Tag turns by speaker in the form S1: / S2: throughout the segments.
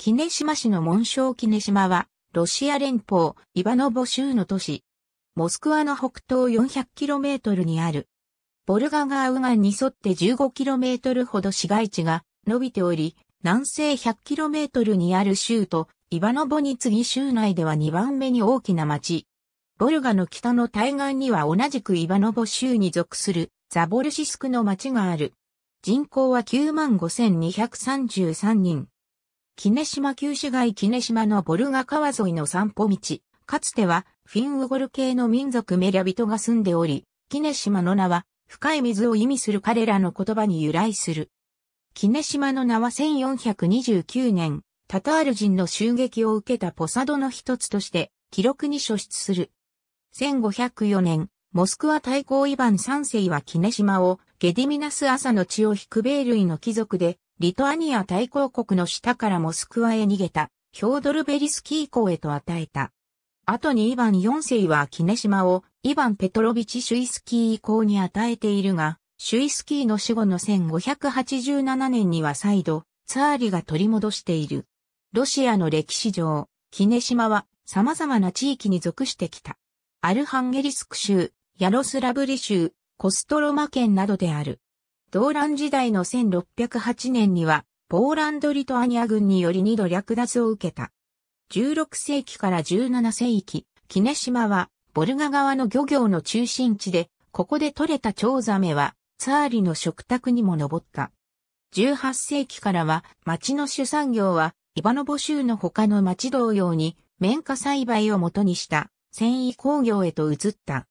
S1: キネシマ市の紋章キネシマは、ロシア連邦、イバノボ州の都市。モスクワの北東 400km にある。ボルガ川右岸に沿って 15km ほど市街地が伸びており、南西 100km にある州と、イバノボに次ぎ州内では2番目に大きな町。ボルガの北の対岸には同じくイバノボ州に属するザボルシスクの町がある。人口は95,233人。木根島旧市街木根島のボルガ川沿いの散歩道。かつてはフィンウゴル系の民族メリャ人が住んでおり、木根島の名は深い水を意味する彼らの言葉に由来する。木根島の名は1429年、タタール人の襲撃を受けたポサドの一つとして記録に書出する。1504年、モスクワ大公イヴァン三世は木根島をゲディミナス朝の血を引くベル類の貴族でリトアニア大公国の下からモスクワへ逃げた、ヒョードル・ベリスキー公へと与えた。後にイヴァン4世はキネシマをイヴァン・ペトロビチ・シュイスキー公に与えているが、シュイスキーの死後の1587年には再度、ツァーリが取り戻している。ロシアの歴史上、キネシマは様々な地域に属してきた。アルハンゲリスク州、ヤロスラブリ州、コストロマ県などである。動乱時代の1608年には、ポーランド・リトアニア軍により二度略奪を受けた。16世紀から17世紀、キネ島は、ボルガ川の漁業の中心地で、ここで獲れたチョウザメは、ツァーリの食卓にも上った。18世紀からは、町の主産業は、イバノボ州の他の町同様に、綿花栽培をもとにした、繊維工業へと移った。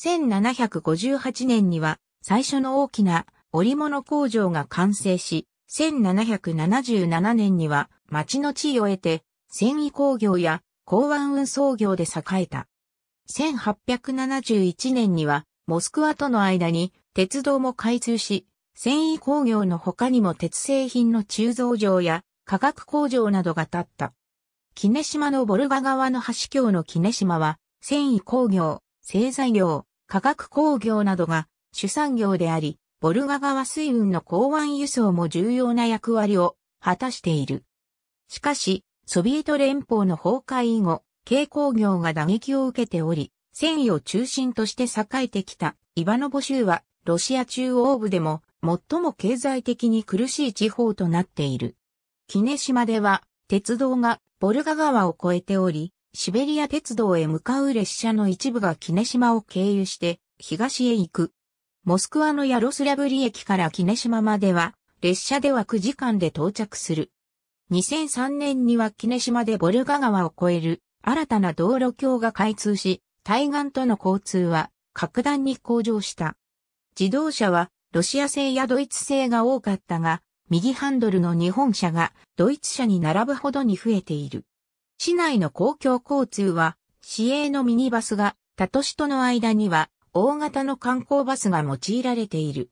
S1: 1758年には、最初の大きな織物工場が完成し、1777年には町の地位を得て、繊維工業や港湾運送業で栄えた。1871年には、モスクワとの間に鉄道も開通し、繊維工業の他にも鉄製品の鋳造場や化学工場などが建った。キネ島のボルガ川の橋橋のキネ島は、繊維工業、製材業、化学工業などが主産業であり、ボルガ川水運の港湾輸送も重要な役割を果たしている。しかし、ソビエト連邦の崩壊以後、軽工業が打撃を受けており、繊維を中心として栄えてきたイバノボ州は、ロシア中央部でも最も経済的に苦しい地方となっている。キネ島では、鉄道がボルガ川を越えており、シベリア鉄道へ向かう列車の一部がキネ島を経由して東へ行く。モスクワのヤロスラブリ駅からキネシマまでは、列車では9時間で到着する。2003年にはキネシマでボルガ川を越える新たな道路橋が開通し、対岸との交通は格段に向上した。自動車はロシア製やドイツ製が多かったが、右ハンドルの日本車がドイツ車に並ぶほどに増えている。市内の公共交通は、市営のミニバスが他都市との間には大型の観光バスが用いられている。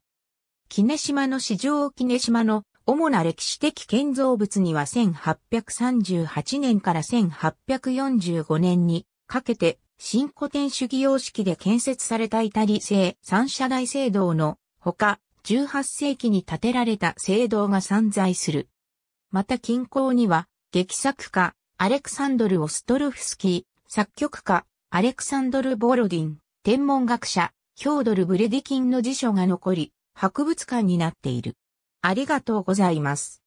S1: 木根島の市場木根島の主な歴史的建造物には1838年から1845年にかけて新古典主義様式で建設されたイタリ製三社大聖堂のほか18世紀に建てられた聖堂が散在する。また近郊には劇作家アレクサンドル・オストルフスキー、作曲家アレクサンドル・ボロディン、天文学者、ヒョードル・ブレディキンの辞書が残り、博物館になっている。ありがとうございます。